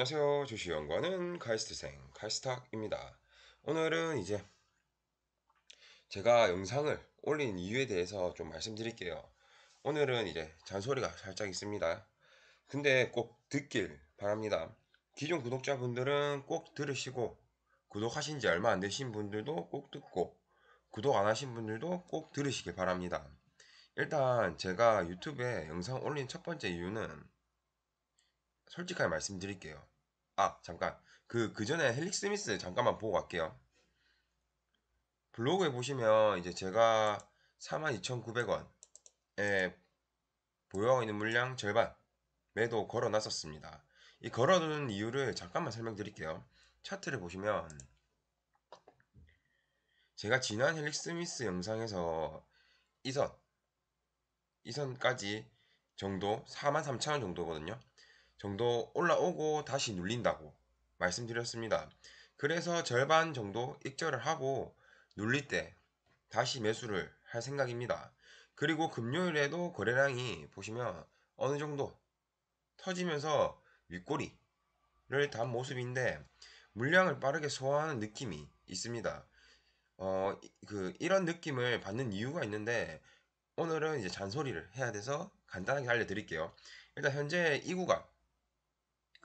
안녕하세요. 조시 연구하는 카이스트생 카이스탁입니다. 오늘은 이제 제가 영상을 올린 이유에 대해서 좀 말씀드릴게요. 오늘은 이제 잔소리가 살짝 있습니다. 근데 꼭 듣길 바랍니다. 기존 구독자분들은 꼭 들으시고 구독하신 지 얼마 안 되신 분들도 꼭 듣고 구독 안 하신 분들도 꼭 들으시길 바랍니다. 일단 제가 유튜브에 영상 올린 첫 번째 이유는 솔직하게 말씀드릴게요. 아, 잠깐. 그, 그 전에 헬릭 스미스 잠깐만 보고 갈게요. 블로그에 보시면 이제 제가 42,900원에 예, 보유하고 있는 물량 절반 매도 걸어 놨었습니다. 이 걸어두는 이유를 잠깐만 설명드릴게요. 차트를 보시면 제가 지난 헬릭 스미스 영상에서 이선 이선까지 정도 43,000원 정도거든요. 정도 올라오고 다시 눌린다고 말씀드렸습니다. 그래서 절반 정도 익절을 하고 눌릴 때 다시 매수를 할 생각입니다. 그리고 금요일에도 거래량이 보시면 어느 정도 터지면서 윗꼬리를 단 모습인데 물량을 빠르게 소화하는 느낌이 있습니다. 어, 그 이런 느낌을 받는 이유가 있는데 오늘은 이제 잔소리를 해야 돼서 간단하게 알려드릴게요. 일단 현재 이구가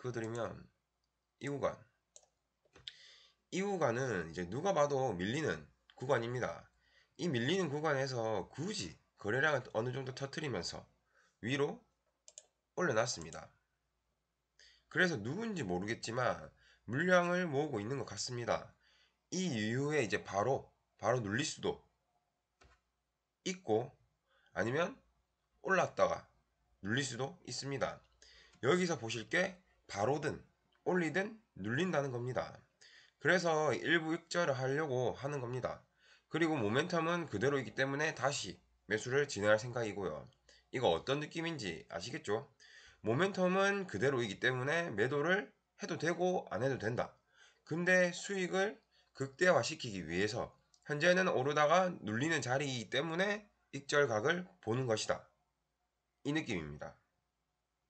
그어드리면 이 구간 이 구간은 이제 누가 봐도 밀리는 구간입니다. 이 밀리는 구간에서 굳이 거래량을 어느 정도 터트리면서 위로 올려놨습니다. 그래서 누군지 모르겠지만 물량을 모으고 있는 것 같습니다. 이 이후에 이제 바로 바로 눌릴 수도 있고 아니면 올랐다가 눌릴 수도 있습니다. 여기서 보실 게 바로든 올리든 눌린다는 겁니다. 그래서 일부 익절을 하려고 하는 겁니다. 그리고 모멘텀은 그대로이기 때문에 다시 매수를 진행할 생각이고요. 이거 어떤 느낌인지 아시겠죠? 모멘텀은 그대로이기 때문에 매도를 해도 되고 안 해도 된다. 근데 수익을 극대화시키기 위해서 현재는 오르다가 눌리는 자리이기 때문에 익절각을 보는 것이다. 이 느낌입니다.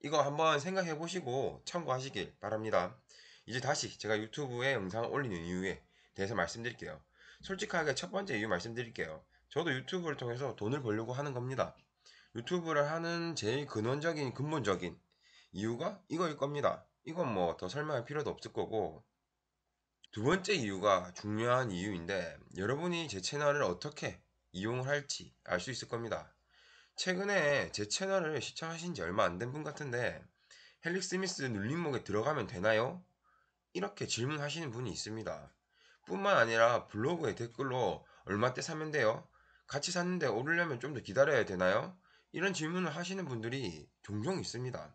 이거 한번 생각해 보시고 참고하시길 바랍니다. 이제 다시 제가 유튜브에 영상 올리는 이유에 대해서 말씀드릴게요. 솔직하게 첫 번째 이유 말씀드릴게요. 저도 유튜브를 통해서 돈을 벌려고 하는 겁니다. 유튜브를 하는 제일 근원적인 근본적인 이유가 이거일 겁니다. 이건 뭐 더 설명할 필요도 없을 거고 두 번째 이유가 중요한 이유인데 여러분이 제 채널을 어떻게 이용을 할지 알 수 있을 겁니다. 최근에 제 채널을 시청하신 지 얼마 안 된 분 같은데 헬릭 스미스 눌림목에 들어가면 되나요? 이렇게 질문하시는 분이 있습니다. 뿐만 아니라 블로그에 댓글로 얼마 때 사면 돼요? 같이 샀는데 오르려면 좀 더 기다려야 되나요? 이런 질문을 하시는 분들이 종종 있습니다.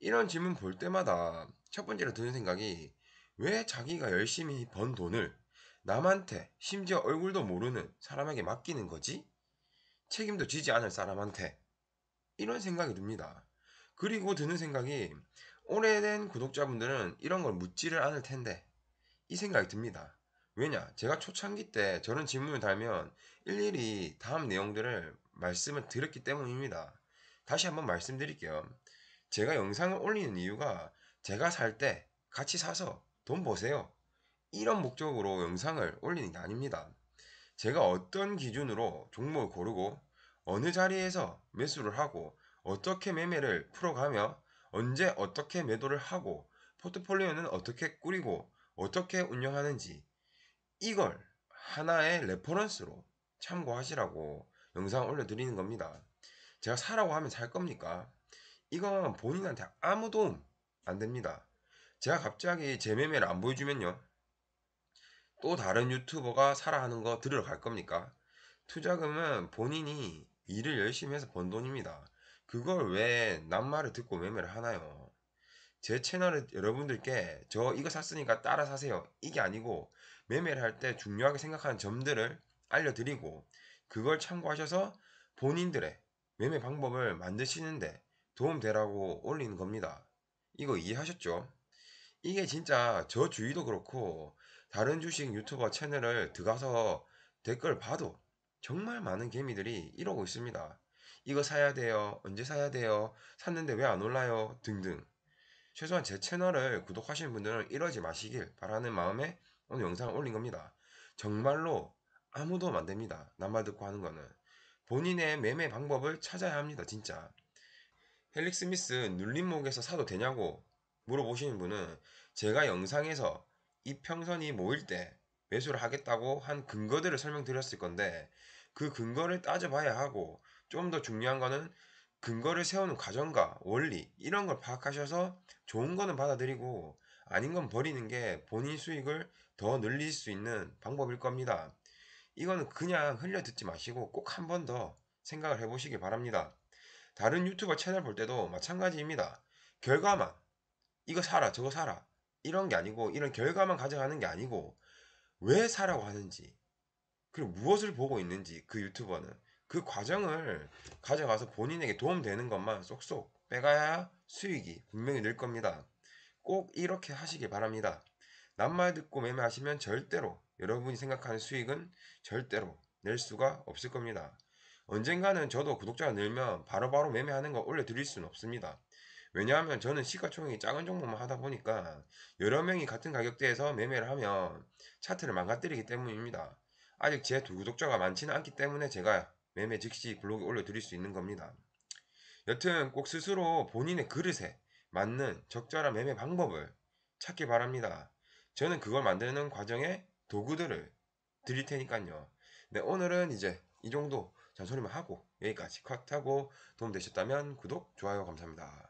이런 질문 볼 때마다 첫 번째로 드는 생각이 왜 자기가 열심히 번 돈을 남한테 심지어 얼굴도 모르는 사람에게 맡기는 거지? 책임도 지지 않을 사람한테 이런 생각이 듭니다. 그리고 드는 생각이 오래된 구독자분들은 이런 걸 묻지를 않을 텐데 이 생각이 듭니다. 왜냐? 제가 초창기 때 저런 질문을 달면 일일이 다음 내용들을 말씀을 드렸기 때문입니다. 다시 한번 말씀드릴게요. 제가 영상을 올리는 이유가 제가 살 때 같이 사서 돈보세요 이런 목적으로 영상을 올리는 게 아닙니다. 제가 어떤 기준으로 종목을 고르고 어느 자리에서 매수를 하고 어떻게 매매를 풀어가며 언제 어떻게 매도를 하고 포트폴리오는 어떻게 꾸리고 어떻게 운영하는지 이걸 하나의 레퍼런스로 참고하시라고 영상 올려드리는 겁니다. 제가 사라고 하면 살 겁니까? 이건 본인한테 아무 도움 안 됩니다. 제가 갑자기 제 매매를 안 보여주면요. 또 다른 유튜버가 사라 하는 거 들으러 갈 겁니까? 투자금은 본인이 일을 열심히 해서 번 돈입니다. 그걸 왜 남말을 듣고 매매를 하나요? 제채널에 여러분들께 저 이거 샀으니까 따라 사세요. 이게 아니고 매매를 할 때 중요하게 생각하는 점들을 알려드리고 그걸 참고하셔서 본인들의 매매 방법을 만드시는데 도움되라고 올리는 겁니다. 이거 이해하셨죠? 이게 진짜 저 주위도 그렇고 다른 주식 유튜버 채널을 들어가서 댓글 봐도 정말 많은 개미들이 이러고 있습니다. 이거 사야 돼요. 언제 사야 돼요. 샀는데 왜 안 올라요. 등등. 최소한 제 채널을 구독하시는 분들은 이러지 마시길 바라는 마음에 오늘 영상을 올린 겁니다. 정말로 아무도 안 됩니다. 남 말 듣고 하는 거는. 본인의 매매 방법을 찾아야 합니다. 진짜. 헬릭 스미스 눌림목에서 사도 되냐고 물어보시는 분은 제가 영상에서 이평선이 모일 때 매수를 하겠다고 한 근거들을 설명드렸을 건데 그 근거를 따져봐야 하고 좀 더 중요한 거는 근거를 세우는 과정과 원리 이런 걸 파악하셔서 좋은 거는 받아들이고 아닌 건 버리는 게 본인 수익을 더 늘릴 수 있는 방법일 겁니다. 이거는 그냥 흘려 듣지 마시고 꼭 한 번 더 생각을 해보시기 바랍니다. 다른 유튜버 채널 볼 때도 마찬가지입니다. 결과만 이거 사라 저거 사라 이런 게 아니고 이런 결과만 가져가는 게 아니고 왜 사라고 하는지 그리고 무엇을 보고 있는지 그 유튜버는 그 과정을 가져가서 본인에게 도움되는 것만 쏙쏙 빼가야 수익이 분명히 늘 겁니다. 꼭 이렇게 하시길 바랍니다. 남 말 듣고 매매하시면 절대로 여러분이 생각하는 수익은 절대로 낼 수가 없을 겁니다. 언젠가는 저도 구독자가 늘면 바로바로 바로 매매하는 거 올려드릴 수는 없습니다. 왜냐하면 저는 시가총액이 작은 종목만 하다 보니까 여러 명이 같은 가격대에서 매매를 하면 차트를 망가뜨리기 때문입니다. 아직 제두 구독자가 많지는 않기 때문에 제가 매매 즉시 블로그에 올려드릴 수 있는 겁니다. 여튼 꼭 스스로 본인의 그릇에 맞는 적절한 매매 방법을 찾기 바랍니다. 저는 그걸 만드는 과정에 도구들을 드릴 테니까요. 네, 오늘은 이제 이 정도 잔소리만 하고 여기까지 컷하고 도움되셨다면 구독, 좋아요 감사합니다.